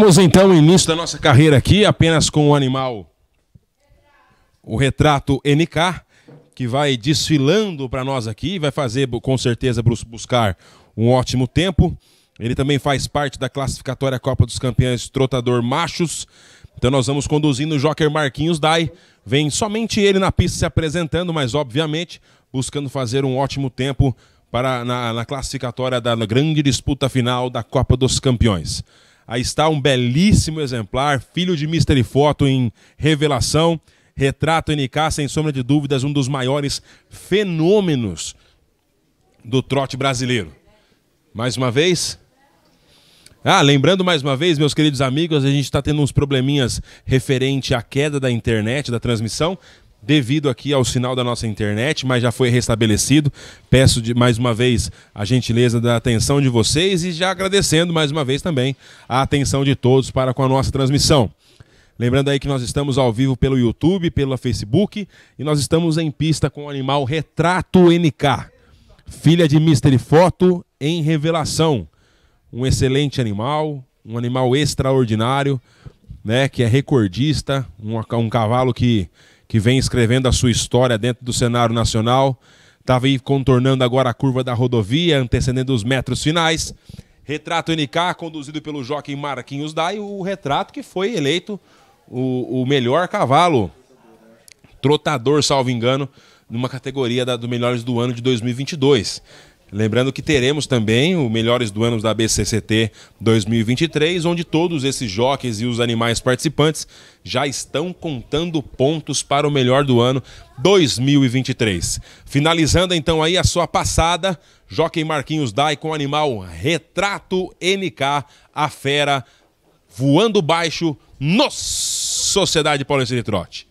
Vamos então ao início da nossa carreira aqui apenas com o animal, o retrato NK, que vai desfilando para nós aqui, vai fazer com certeza buscar um ótimo tempo. Ele também faz parte da classificatória Copa dos Campeões Trotador Machos. Então nós vamos conduzindo o Joker Marquinhos Dai. Vem somente ele na pista se apresentando, mas obviamente buscando fazer um ótimo tempo para na, na classificatória da grande disputa final da Copa dos Campeões. Aí está um belíssimo exemplar, filho de Mister Foto em revelação. Retrato NK, sem sombra de dúvidas, um dos maiores fenômenos do trote brasileiro. Mais uma vez. Ah, lembrando mais uma vez, meus queridos amigos, a gente está tendo uns probleminhas referente à queda da internet, da transmissão devido aqui ao sinal da nossa internet, mas já foi restabelecido. Peço de, mais uma vez a gentileza da atenção de vocês e já agradecendo mais uma vez também a atenção de todos para com a nossa transmissão. Lembrando aí que nós estamos ao vivo pelo YouTube, pelo Facebook e nós estamos em pista com o animal Retrato NK, filha de Mister Foto em revelação. Um excelente animal, um animal extraordinário, né, que é recordista, um, um cavalo que que vem escrevendo a sua história dentro do cenário nacional. Estava aí contornando agora a curva da rodovia, antecedendo os metros finais. Retrato NK, conduzido pelo Joaquim Marquinhos Dai, o retrato que foi eleito o, o melhor cavalo. Trotador, salvo engano, numa categoria da, do Melhores do Ano de 2022. Lembrando que teremos também o Melhores do Ano da BCCT 2023, onde todos esses jockeys e os animais participantes já estão contando pontos para o melhor do ano 2023. Finalizando então aí a sua passada, Jockey Marquinhos Dai com o animal Retrato NK, a fera voando baixo no Sociedade Paulista de Trote.